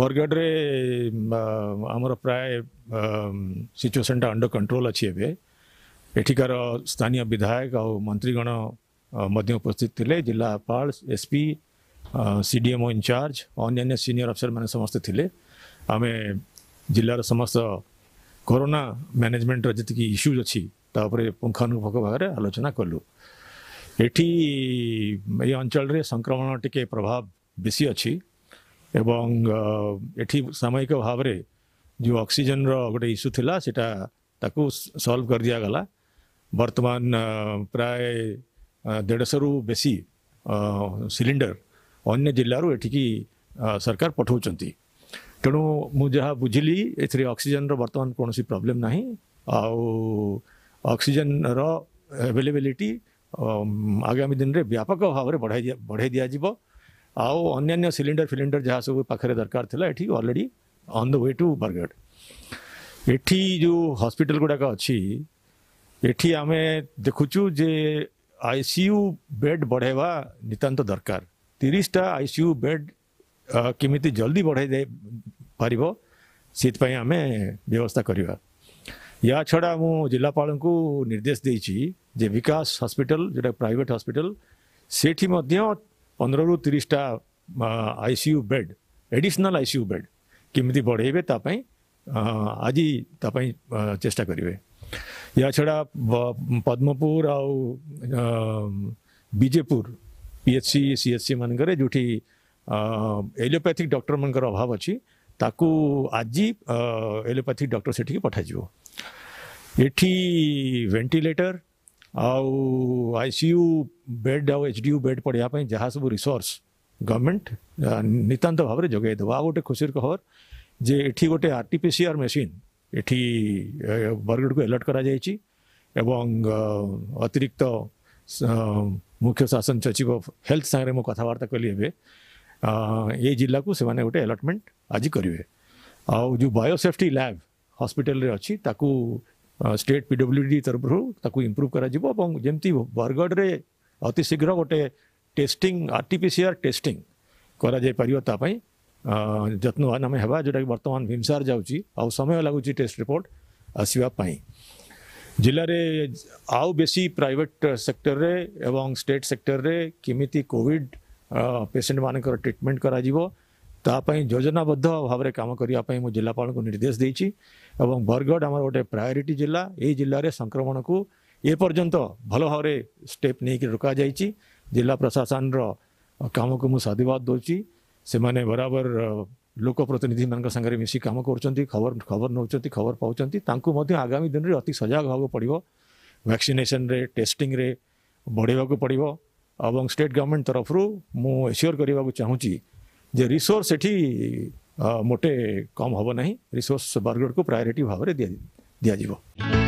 ବରଗଡ଼ରେ ଆମର ପ୍ରାୟ ସିଚୁଏସନ୍ଟା ଅଣ୍ଡର କଣ୍ଟ୍ରୋଲ୍ ଅଛି ଏବେ ଏଠିକାର ସ୍ଥାନୀୟ ବିଧାୟକ ଆଉ ମନ୍ତ୍ରୀଗଣ ମଧ୍ୟ ଉପସ୍ଥିତ ଥିଲେ ଜିଲ୍ଲାପାଳ SP C D MO incharge ଅନ୍ୟାନ୍ୟ ସିନିୟର ଅଫିସରମାନେ ସମସ୍ତେ ଥିଲେ ଆମେ ଜିଲ୍ଲାର ସମସ୍ତ କରୋନା ମ୍ୟାନେଜମେଣ୍ଟର ଯେତିକି ଇସ୍ୟୁଜ୍ ଅଛି ତା ଉପରେ ପୁଙ୍ଖାନୁପୁଙ୍ଖ ଭାବରେ ଆଲୋଚନା କଲୁ ଏଠି ଏ ଅଞ୍ଚଳରେ ସଂକ୍ରମଣ ଟିକେ ପ୍ରଭାବ ବେଶୀ ଅଛି এবং এই সময় কাভারে যে অক্সিজেনৰ গটা ইস্যু থিলা সেটা তাকো সলভ কৰি দিয়া গলা বৰ্তমান প্ৰায় 1500 বেছি सिलিন্ডার অন্য জিলাৰো এইকি সরকার পঠোচନ୍ତି কেনে মু যো বুজলি এতিয়া অক্সিজেনৰ বৰ্তমান কোনো সি প্ৰবলেম নাই আৰু অক্সিজেনৰ অ্যাৱেইলেবিলিটি আগামী দিনৰে ব্যাপকভাৱে বঢ়াই দিয়া বঢ়াই দিয়া যিবো आउ अन्न्य सिलिंडर फिलिंडर जहाँ सब पाखे दरकार था ये already on the way to Bargarh ये हस्पिटाल गुड़ाक अच्छी एटी आम देखु जे आईसीयू बेड बढ़ेवा नितांत दरकार तीसटा आईसीयू बेड किमी जल्दी बढ़े पार से आम व्यवस्था करवा या छड़ा मु जिलापाल निर्देश दे विकास हस्पिटाल जो प्राइवेट हस्पिटाल से पंदर रु तीसटा ICU bed additional ICU bed केमती बढ़े आज ताप चेष्टा करेंगे या छड़ा पद्मपुर आजेपुर P H C C H C मानक जो एलिओपैथिक डक्टर मान अभाव अच्छी ताकू आज एलोपैथिक डक्टर से पठाज एटी वेटिलेटर ଆଉ ଆଇ ସି ୟୁ ବେଡ୍ ଆଉ ଏଚ୍ ଡି ୟୁ ବେଡ୍ ପଡ଼ିବା ପାଇଁ ଯାହା ସବୁ ରିସୋର୍ସ ଗଭର୍ଣ୍ଣମେଣ୍ଟ ନିତାନ୍ତ ଭାବରେ ଯୋଗାଇ ଦେବ ଆଉ ଗୋଟେ ଖୁସିର ଖବର ଯେ ଏଠି ଗୋଟେ R T P C R machine ଏଠି ବରଗଡ଼କୁ ଏଲର୍ଟ କରାଯାଇଛି ଏବଂ ଅତିରିକ୍ତ ମୁଖ୍ୟ ଶାସନ ସଚିବ ହେଲ୍ଥ ସାଙ୍ଗରେ ମୁଁ କଥାବାର୍ତ୍ତା କଲି ଏବେ ଏ ଜିଲ୍ଲାକୁ ସେମାନେ ଗୋଟେ ଏଲଟମେଣ୍ଟ ଆଜି କରିବେ ଆଉ ଯେଉଁ ବାୟୋସେଫ୍ଟି ଲ୍ୟାବ୍ ହସ୍ପିଟାଲରେ ଅଛି ତାକୁ ଷ୍ଟେଟ୍ ପି ଡବ୍ଲ୍ୟୁ ଡି ତରଫରୁ ତାକୁ ଇମ୍ପ୍ରୁଭ୍ କରାଯିବ ଏବଂ ଯେମିତି ବରଗଡ଼ରେ ଅତି ଶୀଘ୍ର ଗୋଟେ testing R T P C R testing କରାଯାଇପାରିବ ତା ପାଇଁ ଯତ୍ନବାନ ଆମେ ହେବା ଯେଉଁଟାକି ବର୍ତ୍ତମାନ ଭୀମସାର ଯାଉଛି ଆଉ ସମୟ ଲାଗୁଛି ଟେଷ୍ଟ ରିପୋର୍ଟ ଆସିବା ପାଇଁ ଜିଲ୍ଲାରେ ଆଉ ବେଶୀ ପ୍ରାଇଭେଟ୍ ସେକ୍ଟରରେ ଏବଂ ଷ୍ଟେଟ୍ ସେକ୍ଟରରେ କେମିତି କୋଭିଡ଼ ପେସେଣ୍ଟମାନଙ୍କର ଟ୍ରିଟମେଣ୍ଟ କରାଯିବ योजनाबद्ध भाव में कम करने मुझ जिलापाल निर्देश देती बरगढ़ आम गोटे प्रायोरीटी जिला ये जिले में संक्रमण को एपर्तंत भल भाव स्टेप नहीं रोक जा जिला प्रशासन राम को मुझे साधुवाद दूची से मैंने बराबर लोक प्रतिनिधि मानी मिसी कम कर खबर खबर नौ खबर पाँच आगामी दिन में अति सजग हो वैक्सीनेसन टेस्टिंग बढ़ेगा पड़ो और स्टेट गवर्नमेंट तरफ मुझ एस्योर करने को चाहिए जे रिसोर्स एठी मोटे कम हबो नहीं रिसोर्स बरगड़ को प्रायोरीटी भाव दिया दिया जिवो